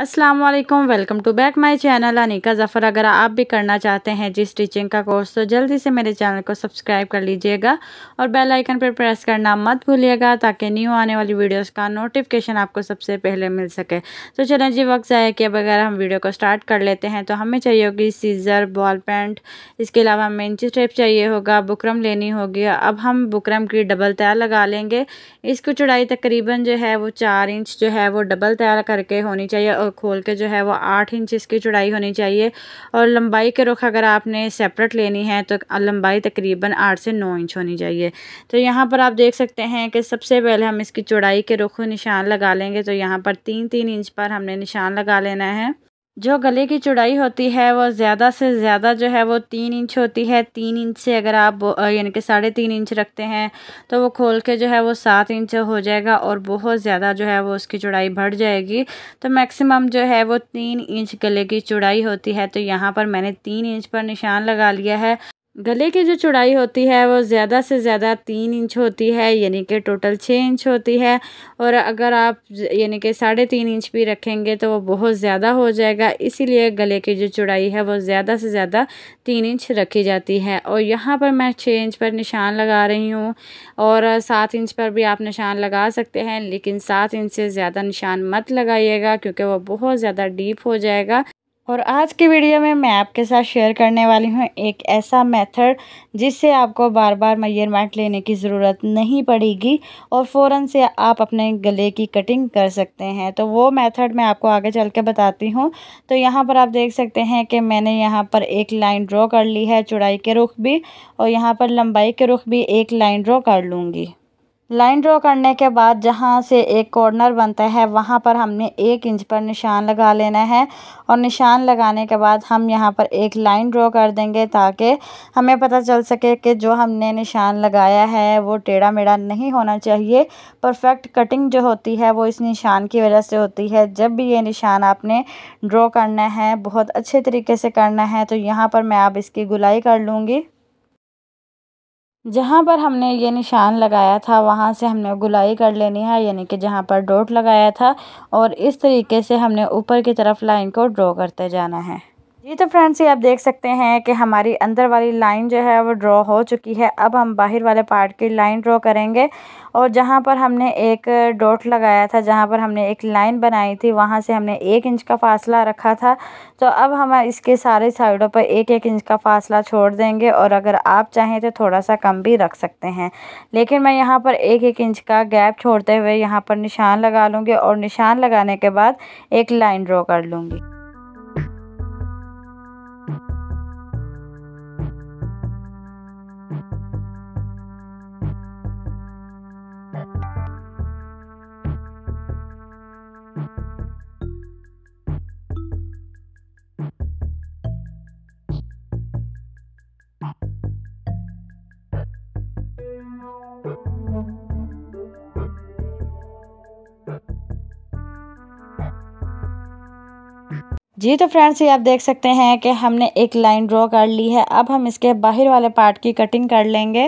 अस्सलाम वालेकुम welcome to back my channel Anika Zafar अगर आप भी करना चाहते हैं जिस स्टिचिंग का कोर्स तो जल्दी से मेरे चैनल को सब्सक्राइब कर लीजिएगा और बेल आइकन पर प्रेस करना मत भूलिएगा ताकि न्यू आने वाली वीडियोस का नोटिफिकेशन आपको सबसे पहले मिल सके तो चलें जी वक्त ज़ाया कि अब अगर हम वीडियो को स्टार्ट कर लेते हैं तो हमें चाहिए होगी सीज़र बॉल पेंट इसके अलावा हमें इंची टेप चाहिए होगा बुकरम लेनी होगी अब हम बुकरम की डबल तैयार लगा लेंगे इसकी चौड़ाई तकरीबन जो है वो चार इंच जो है वो डबल तैयार करके होनी चाहिए और खोल के जो है वो आठ इंच इसकी चौड़ाई होनी चाहिए और लंबाई के रुख अगर आपने सेपरेट लेनी है तो लंबाई तकरीबन आठ से नौ इंच होनी चाहिए तो यहाँ पर आप देख सकते हैं कि सबसे पहले हम इसकी चौड़ाई के रुख निशान लगा लेंगे तो यहाँ पर तीन तीन इंच पर हमने निशान लगा लेना है जो गले की चौड़ाई होती है वो ज़्यादा से ज़्यादा जो है वो तीन इंच होती है तीन इंच से अगर आप यानी कि साढ़े तीन इंच रखते हैं तो वो खोल के जो है वो सात इंच हो जाएगा और बहुत ज़्यादा जो है वो उसकी चौड़ाई बढ़ जाएगी तो मैक्सिमम जो है वो तीन इंच गले की चौड़ाई होती है तो यहाँ पर मैंने तीन इंच पर निशान लगा लिया है गले की जो चौड़ाई होती है वो ज़्यादा से ज़्यादा तीन इंच होती है यानी कि टोटल छः इंच होती है और अगर आप यानी कि साढ़े तीन इंच भी रखेंगे तो वो बहुत ज़्यादा हो जाएगा इसीलिए गले की जो चौड़ाई है वो ज़्यादा से ज़्यादा तीन इंच रखी जाती है और यहाँ पर मैं छः इंच पर निशान लगा रही हूँ और सात इंच पर भी आप निशान लगा सकते हैं लेकिन सात इंच से ज़्यादा निशान मत लगाइएगा क्योंकि वह बहुत ज़्यादा डीप हो जाएगा और आज की वीडियो में मैं आपके साथ शेयर करने वाली हूँ एक ऐसा मेथड जिससे आपको बार बार मेजरमेंट लेने की ज़रूरत नहीं पड़ेगी और फ़ौर से आप अपने गले की कटिंग कर सकते हैं तो वो मेथड मैं आपको आगे चल के बताती हूँ तो यहाँ पर आप देख सकते हैं कि मैंने यहाँ पर एक लाइन ड्रॉ कर ली है चौड़ाई के रुख भी और यहाँ पर लंबाई के रुख भी एक लाइन ड्रॉ कर लूँगी लाइन ड्रॉ करने के बाद जहाँ से एक कॉर्नर बनता है वहाँ पर हमने एक इंच पर निशान लगा लेना है और निशान लगाने के बाद हम यहाँ पर एक लाइन ड्रॉ कर देंगे ताकि हमें पता चल सके कि जो हमने निशान लगाया है वो टेढ़ा मेढ़ा नहीं होना चाहिए परफेक्ट कटिंग जो होती है वो इस निशान की वजह से होती है जब भी ये निशान आपने ड्रॉ करना है बहुत अच्छे तरीके से करना है तो यहाँ पर मैं आप इसकी गुलाई कर लूँगी जहां पर हमने ये निशान लगाया था वहाँ से हमने गुलाई कर लेनी है यानी कि जहाँ पर डॉट लगाया था और इस तरीके से हमने ऊपर की तरफ लाइन को ड्रॉ करते जाना है जी तो फ्रेंड्स ये आप देख सकते हैं कि हमारी अंदर वाली लाइन जो है वो ड्रॉ हो चुकी है अब हम बाहर वाले पार्ट की लाइन ड्रॉ करेंगे और जहाँ पर हमने एक डॉट लगाया था जहाँ पर हमने एक लाइन बनाई थी वहाँ से हमने एक इंच का फासला रखा था तो अब हम इसके सारे साइडों पर एक एक इंच का फासला छोड़ देंगे और अगर आप चाहें तो थोड़ा सा कम भी रख सकते हैं लेकिन मैं यहाँ पर एक एक इंच का गैप छोड़ते हुए यहाँ पर निशान लगा लूँगी और निशान लगाने के बाद एक लाइन ड्रॉ कर लूँगी जी तो फ्रेंड्स ये आप देख सकते हैं कि हमने एक लाइन ड्रॉ कर ली है अब हम इसके बाहर वाले पार्ट की कटिंग कर लेंगे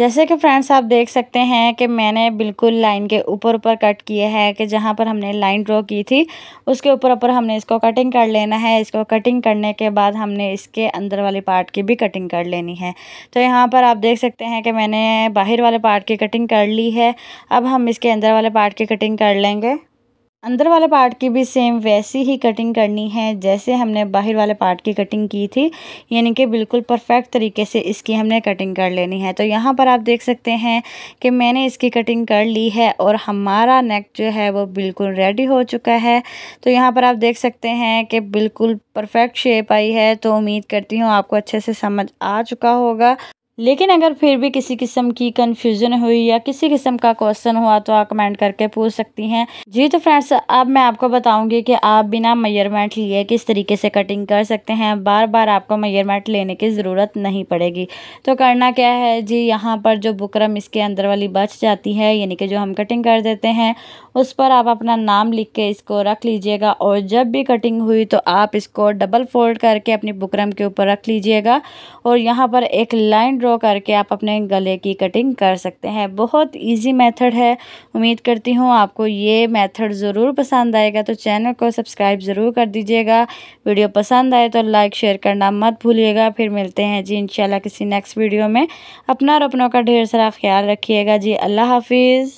जैसे कि फ्रेंड्स आप देख सकते हैं कि मैंने बिल्कुल लाइन के ऊपर ऊपर कट किया है कि जहाँ पर हमने लाइन ड्रॉ की थी उसके ऊपर ऊपर हमने इसको कटिंग कर लेना है इसको कटिंग करने के बाद हमने इसके अंदर वाले पार्ट की भी कटिंग कर लेनी है तो यहाँ पर आप देख सकते हैं कि मैंने बाहर वाले पार्ट की कटिंग कर ली है अब हम इसके अंदर वाले पार्ट की कटिंग कर लेंगे अंदर वाले पार्ट की भी सेम वैसी ही कटिंग करनी है जैसे हमने बाहर वाले पार्ट की कटिंग की थी यानी कि बिल्कुल परफेक्ट तरीके से इसकी हमने कटिंग कर लेनी है तो यहाँ पर आप देख सकते हैं कि मैंने इसकी कटिंग कर ली है और हमारा नेक जो है वो बिल्कुल रेडी हो चुका है तो यहाँ पर आप देख सकते हैं कि बिल्कुल परफेक्ट शेप आई है तो उम्मीद करती हूँ आपको अच्छे से समझ आ चुका होगा लेकिन अगर फिर भी किसी किस्म की कन्फ्यूजन हुई या किसी किस्म का क्वेश्चन हुआ तो आप कमेंट करके पूछ सकती हैं जी तो फ्रेंड्स अब मैं आपको बताऊंगी कि आप बिना मयरमेंट लिए किस तरीके से कटिंग कर सकते हैं बार बार आपको मयरमेंट लेने की ज़रूरत नहीं पड़ेगी तो करना क्या है जी यहाँ पर जो बुकरम इसके अंदर वाली बच जाती है यानी कि जो हम कटिंग कर देते हैं उस पर आप अपना नाम लिख के इसको रख लीजिएगा और जब भी कटिंग हुई तो आप इसको डबल फोल्ड करके अपनी बुकरम के ऊपर रख लीजिएगा और यहाँ पर एक लाइन ड्रॉ करके आप अपने गले की कटिंग कर सकते हैं बहुत इजी मेथड है उम्मीद करती हूँ आपको ये मेथड ज़रूर पसंद आएगा तो चैनल को सब्सक्राइब ज़रूर कर दीजिएगा वीडियो पसंद आए तो लाइक शेयर करना मत भूलिएगा फिर मिलते हैं जी इंशाल्लाह किसी नेक्स्ट वीडियो में अपना और अपनों का ढेर सारा ख्याल रखिएगा जी अल्लाह हाफिज़